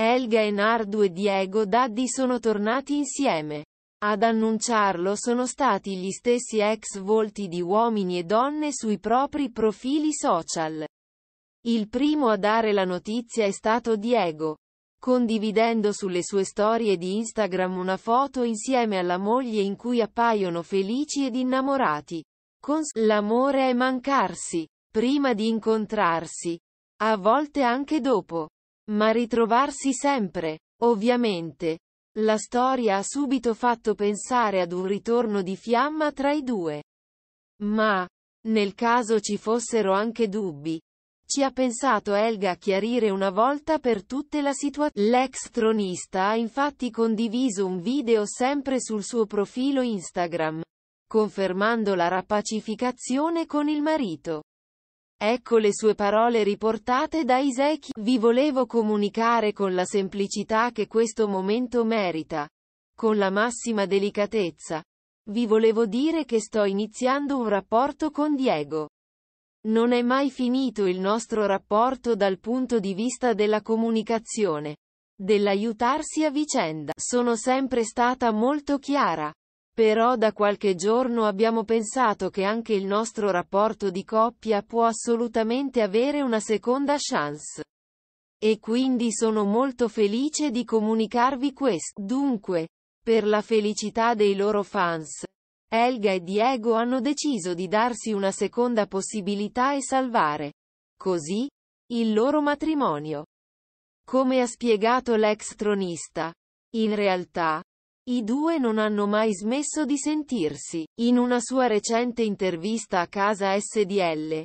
Elga e Nardu e Diego Daddi sono tornati insieme. Ad annunciarlo sono stati gli stessi ex volti di uomini e donne sui propri profili social. Il primo a dare la notizia è stato Diego, condividendo sulle sue storie di Instagram una foto insieme alla moglie in cui appaiono felici ed innamorati. Con l'amore è mancarsi, prima di incontrarsi, a volte anche dopo. Ma ritrovarsi sempre, ovviamente. La storia ha subito fatto pensare ad un ritorno di fiamma tra i due. Ma, nel caso ci fossero anche dubbi, ci ha pensato Elga a chiarire una volta per tutte la situazione. L'ex tronista ha infatti condiviso un video sempre sul suo profilo Instagram, confermando la rapacificazione con il marito. Ecco le sue parole riportate da Isechi. vi volevo comunicare con la semplicità che questo momento merita, con la massima delicatezza. Vi volevo dire che sto iniziando un rapporto con Diego. Non è mai finito il nostro rapporto dal punto di vista della comunicazione, dell'aiutarsi a vicenda. Sono sempre stata molto chiara. Però da qualche giorno abbiamo pensato che anche il nostro rapporto di coppia può assolutamente avere una seconda chance. E quindi sono molto felice di comunicarvi questo. Dunque, per la felicità dei loro fans, Elga e Diego hanno deciso di darsi una seconda possibilità e salvare, così, il loro matrimonio. Come ha spiegato l'ex tronista, in realtà, i due non hanno mai smesso di sentirsi. In una sua recente intervista a casa SDL,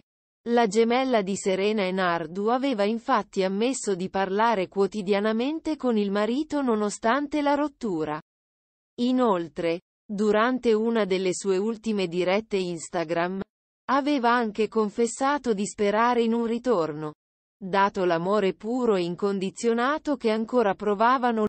la gemella di Serena e Nardu aveva infatti ammesso di parlare quotidianamente con il marito nonostante la rottura. Inoltre, durante una delle sue ultime dirette Instagram, aveva anche confessato di sperare in un ritorno, dato l'amore puro e incondizionato che ancora provavano